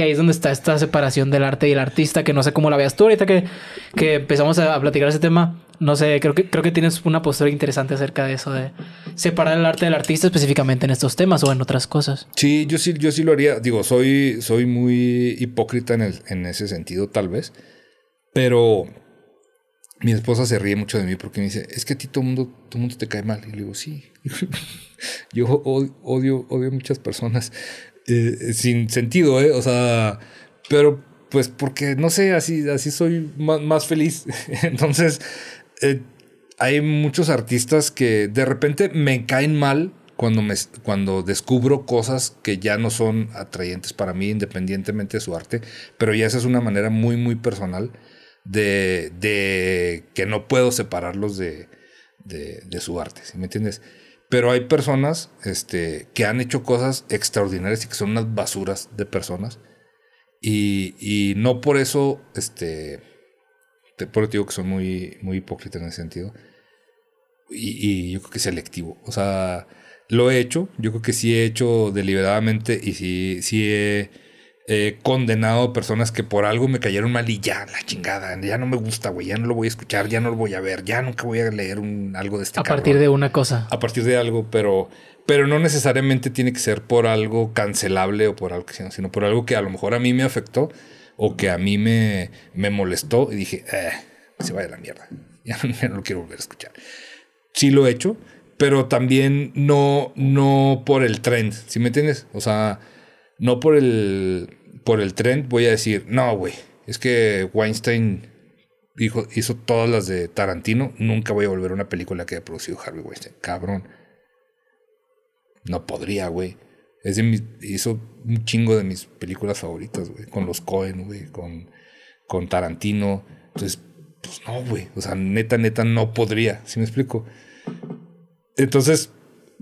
Y ahí es donde está esta separación del arte y el artista, que no sé cómo la veas tú ahorita que, que empezamos a, platicar ese tema. No sé, creo que, creo que tienes una postura interesante acerca de eso, de separar el arte del artista específicamente en estos temas o en otras cosas. Sí, yo sí, yo sí lo haría. Digo, soy, soy muy hipócrita en, en ese sentido, tal vez. Pero mi esposa se ríe mucho de mí porque me dice, es que a ti todo mundo, todo mundo te cae mal. Y le digo, sí. yo odio, odio, odio muchas personas. Este, sin sentido, ¿eh? O sea, pero pues porque, no sé, así, así soy más, feliz. Entonces, eh, hay muchos artistas que de repente me caen mal cuando, me, cuando descubro cosas que ya no son atrayentes para mí, independientemente de su arte, pero ya esa es una manera muy, muy personal de, de que no puedo separarlos de, su arte, si ¿me entiendes? Pero hay personas este, que han hecho cosas extraordinarias y que son unas basuras de personas. Y, no por eso, este, te, por eso digo que son muy, muy hipócritas en ese sentido. Y, yo creo que es selectivo. O sea, lo he hecho. Yo creo que sí he hecho deliberadamente y sí, sí he He condenado personas que por algo me cayeron mal y ya, la chingada, ya no me gusta, güey, ya no lo voy a escuchar, ya no lo voy a ver, ya nunca voy a leer algo de este A partir de una cosa. A partir de algo, pero, pero no necesariamente tiene que ser por algo cancelable o por algo, que sea, sino por algo que a lo mejor a mí me afectó o que a mí me, molestó y dije, eh, se vaya la mierda, ya, no lo quiero volver a escuchar. Sí lo he hecho, pero también no, no por el trend, ¿sí me entiendes? O sea, no por el por el tren voy a decir, no, güey, es que Weinstein hizo, todas las de Tarantino, nunca voy a volver a una película que haya producido Harvey Weinstein. Cabrón. No podría, güey. Es de hizo un chingo de mis películas favoritas, güey. Con los Cohen, güey. Con, con Tarantino. Entonces, pues no, güey. O sea, neta, neta, no podría. ¿Sí me explico? Entonces,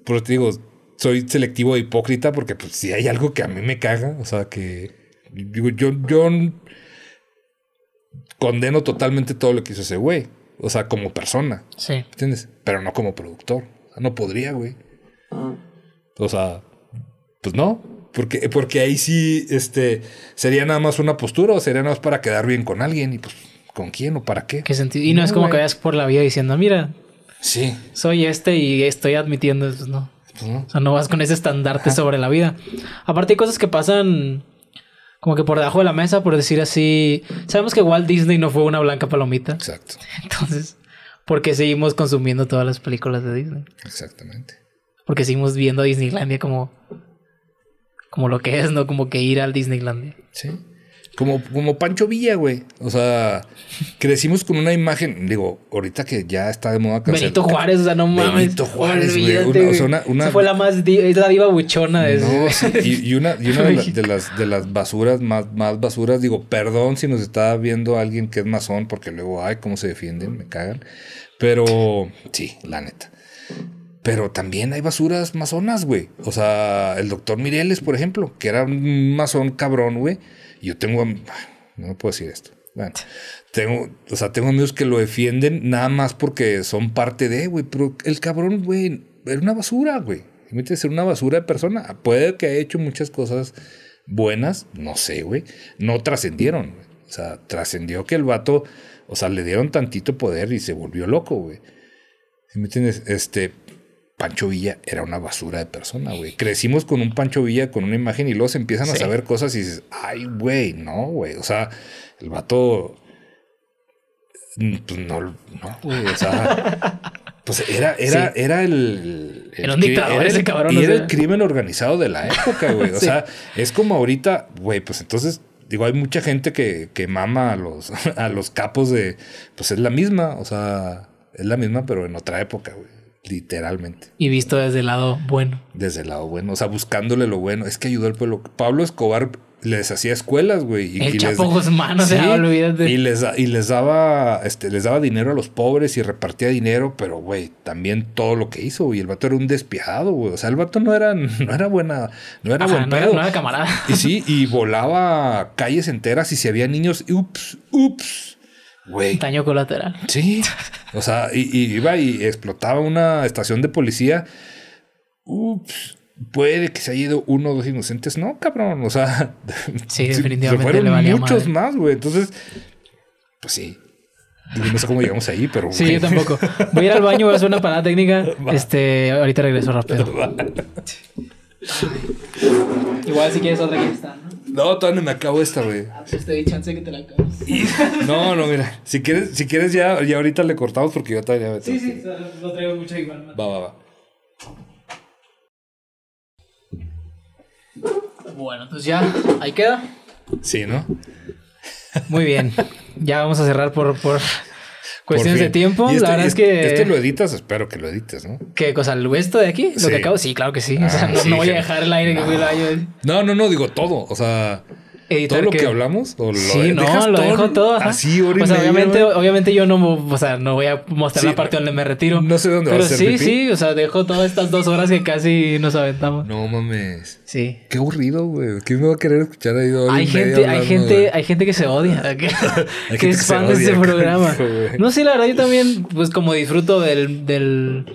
pues te digo, soy selectivo e hipócrita porque pues si hay algo que a mí me caga, o sea, que yo, condeno totalmente todo lo que hizo ese güey. O sea, como persona. Sí. ¿Entiendes? Pero no como productor. no podría, güey. Ah. O sea, pues no. Porque, porque ahí sí, este, sería nada más una postura o sería nada más para quedar bien con alguien y pues, ¿con quién o para qué? ¿Qué sentido? Y no, es como que vayas por la vida diciendo, mira, sí. soy este y estoy admitiendo, eso pues pues no. O sea, no vas con ese estandarte sobre la vida. Aparte hay cosas que pasan como que por debajo de la mesa, por decir así. Sabemos que Walt Disney no fue una blanca palomita. Exacto. Entonces, ¿por qué seguimos consumiendo todas las películas de Disney? Exactamente. Porque seguimos viendo a Disneylandia como, como lo que es, ¿no? Como que ir al Disneylandia. Sí. Como, como Pancho Villa, güey. O sea, crecimos con una imagen, digo, ahorita que ya está de moda cancelar. Benito Juárez, o sea, no mames. Benito Juárez, güey. o sea, una, Esa fue la más, es la diva buchona. De no, y, una, y una de, las, de las basuras, más, más basuras, digo, perdón si nos está viendo alguien que es masón, porque luego, ay, cómo se defienden, me cagan. Pero sí, la neta. Pero también hay basuras masonas, güey. O sea, el doctor Mireles, por ejemplo, que era un masón cabrón, güey. Yo tengo. No puedo decir esto. tengo, o sea, tengo amigos que lo defienden nada más porque son parte de, güey. Pero el cabrón, güey, era una basura, güey. Ser una basura de persona. Puede que haya hecho muchas cosas buenas, no sé, güey. No trascendieron. O sea, trascendió que el vato, o sea, le dieron tantito poder y se volvió loco, güey. ¿Me entiendes? Este, Pancho Villa era una basura de persona, güey. Crecimos con un Pancho Villa, con una imagen y luego se empiezan a saber cosas y dices, ay, güey, no, güey. O sea, el vato. Mm, pues no, güey. O sea, pues era, era, era el. el era dictador ese cabrón. Y era el crimen organizado de la época, güey. O sea, es como ahorita, güey, pues entonces digo, hay mucha gente que, que, mama a los, a los capos de. Pues es la misma, o sea, es la misma, pero en otra época, güey literalmente. Y visto desde el lado bueno. Desde el lado bueno, o sea, buscándole lo bueno. Es que ayudó al pueblo. Pablo Escobar les hacía escuelas, güey. Y les... Y les, daba, este, les daba dinero a los pobres y repartía dinero, pero, güey, también todo lo que hizo, y El vato era un despiadado, güey. O sea, el vato no era, no era buena, no era Ajá, camarada. Y sí, y volaba calles enteras y si había niños, ups, ups Daño colateral. Sí. O sea, y, y iba y explotaba una estación de policía. Ups puede que se haya ido uno o dos inocentes. No, cabrón. O sea, sí, definitivamente se fueron le muchos más, güey. Entonces, pues sí. No sé cómo llegamos ahí, pero. Sí, yo tampoco. Voy a ir al baño, voy a hacer una parada técnica. Este, ahorita regreso rápido. Igual si quieres otra que está, no, todavía no me acabo esta, güey. Ah, pues te di chance que te la acabes. No, no, mira. Si quieres, si quieres ya, ya ahorita le cortamos porque yo todavía me Sí, sí, lo traigo mucha igual. Va, va, va. Bueno, entonces pues ya, ahí queda. Sí, ¿no? Muy bien. Ya vamos a cerrar por, por Cuestiones de tiempo, la este verdad es, este que. Este lo editas, espero que lo edites, ¿no? ¿Qué cosa? ¿Lo esto de aquí? ¿Lo que acabo? Sí, claro que sí. o sea, ah, no, voy a dejar el aire que fui el año. No, no, no, digo todo. O sea, ¿Todo lo que, hablamos? ¿O lo sí, no, lo dejo todo. Así, O sea, obviamente, obviamente yo no, o sea, no voy a mostrar la parte donde me retiro. No sé dónde Pero va a ser sí, sí, o sea, dejo todas estas dos horas que casi nos aventamos. No mames. Sí. Qué aburrido, güey. ¿Quién me va a querer escuchar ahí dos hay gente, hay gente, hay gente que se odia. que, es fan de este programa. no sé, la verdad, yo también, pues como disfruto del, del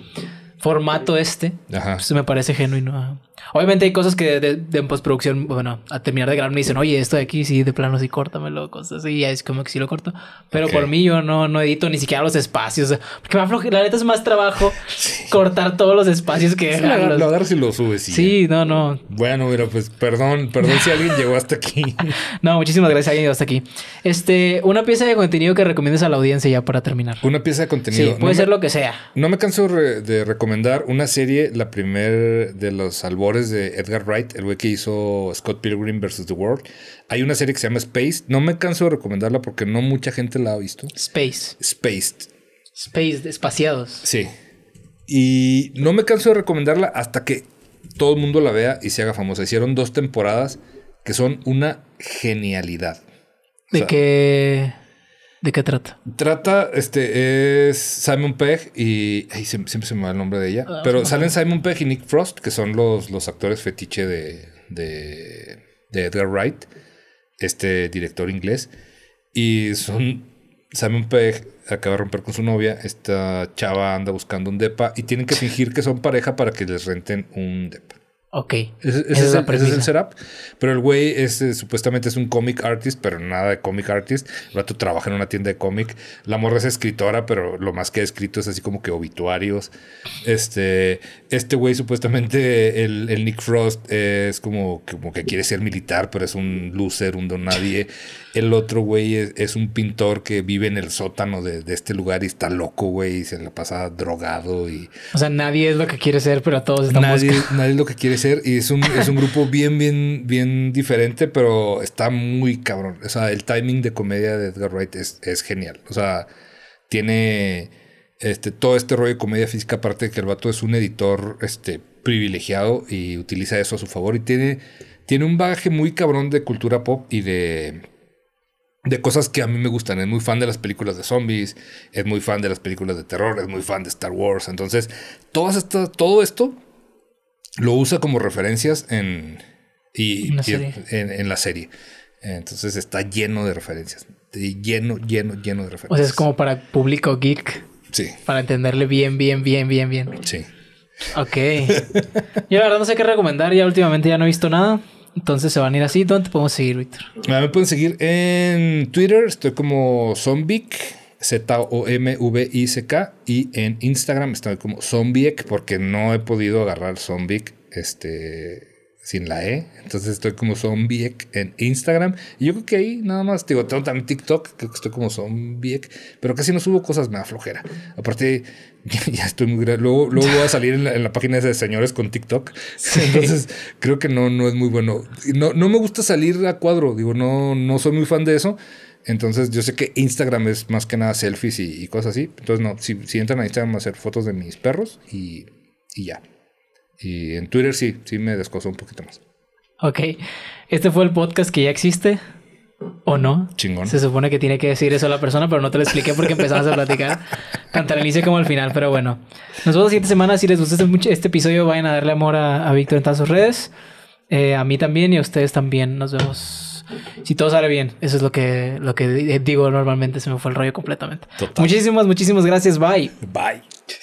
formato este, Ajá. Pues, me parece genuino. Obviamente hay cosas que de, en postproducción, bueno, a terminar de grabar me dicen, oye, esto de aquí sí, de plano sí, córtamelo, cosas así, y es como que sí lo corto. Pero por mí yo no, no edito ni siquiera los espacios, porque me la neta es más trabajo cortar todos los espacios que... Sí, lo lo subes. Y sí, no, no. Bueno, pero pues perdón, perdón si alguien llegó hasta aquí. no, muchísimas gracias alguien llegó hasta aquí. Este, una pieza de contenido que recomiendes a la audiencia ya para terminar. Una pieza de contenido. Sí, puede ser lo que sea. No me canso de recomendar una serie, la primera de los álbumes de Edgar Wright, el güey que hizo Scott Pilgrim vs. The World. Hay una serie que se llama Space. No me canso de recomendarla porque no mucha gente la ha visto. Space. Space. Space, espaciados. Sí. Y no me canso de recomendarla hasta que todo el mundo la vea y se haga famosa. Hicieron dos temporadas que son una genialidad. ¿De que... ¿De qué trata? Trata, este, es Simon Pegg y... Ay, siempre, se me va el nombre de ella. Ah, pero salen Simon Pegg y Nick Frost, que son los, los actores fetiche de, de Edgar Wright, este director inglés. Y son... Simon Pegg acaba de romper con su novia, esta chava anda buscando un depa y tienen que fingir que son pareja para que les renten un depa. Ok. ese, es el, setup. Pero el güey es, eh, supuestamente es un comic artist, pero nada de comic artist. El rato trabaja en una tienda de cómic. La morra es escritora, pero lo más que ha escrito es así como que obituarios. Este, este güey, supuestamente, el, Nick Frost eh, es como, como que quiere ser militar, pero es un loser, un don nadie. El otro güey es, un pintor que vive en el sótano de, este lugar y está loco, güey, y se la pasa drogado. Y... O sea, nadie es lo que quiere ser, pero a todos estamos. nadie es lo que quiere ser y es un, grupo bien, bien, bien diferente, pero está muy cabrón. O sea, el timing de comedia de Edgar Wright es, genial. O sea, tiene este, todo este rollo de comedia física, aparte de que el vato es un editor este, privilegiado y utiliza eso a su favor. Y tiene, tiene un bagaje muy cabrón de cultura pop y de, de cosas que a mí me gustan. Es muy fan de las películas de zombies, es muy fan de las películas de terror, es muy fan de Star Wars. Entonces, todas estas, todo esto lo usa como referencias en, en, la serie. Entonces está lleno de referencias. Lleno, lleno, lleno de referencias. O sea, es como para público geek. Sí. Para entenderle bien, bien, bien, bien, bien. Sí. Ok. Yo la verdad no sé qué recomendar. Ya últimamente ya no he visto nada. Entonces se van a ir así. ¿Dónde podemos seguir, Víctor? Ah, me pueden seguir en Twitter. Estoy como Zombic. Z-O-M-V-I-C-K. Y en Instagram estoy como Zombiek, porque no he podido agarrar Zombiek. Este, sin la E. Entonces estoy como Zombiek en Instagram. Y yo creo que ahí nada más, digo, tengo también TikTok, creo que estoy como Zombiek, pero casi no subo cosas, me da flojera. Aparte, ya estoy muy grande. Luego, voy a salir en la, página de señores con TikTok. Entonces creo que no, no es muy bueno. No, me gusta salir a cuadro, digo, no, no soy muy fan de eso. Entonces yo sé que Instagram es más que nada selfies y, y cosas así. Entonces no, si, si entran a Instagram a hacer fotos de mis perros y ya. Y en Twitter sí, sí me descosó un poquito más. Ok. Este fue el podcast que ya existe. ¿O no? Chingón. Se supone que tiene que decir eso a la persona, pero no te lo expliqué porque empezamos a platicar tanto al inicio como al final. Pero bueno, nos vemos la siguiente semana. Si les gustó este, este episodio, vayan a darle amor a, Víctor en todas sus redes. Eh, a mí también y a ustedes también. Nos vemos. Si todo sale bien, eso es lo que, lo que digo normalmente. Se me fue el rollo completamente. Muchísimas, muchísimas gracias. Bye. Bye.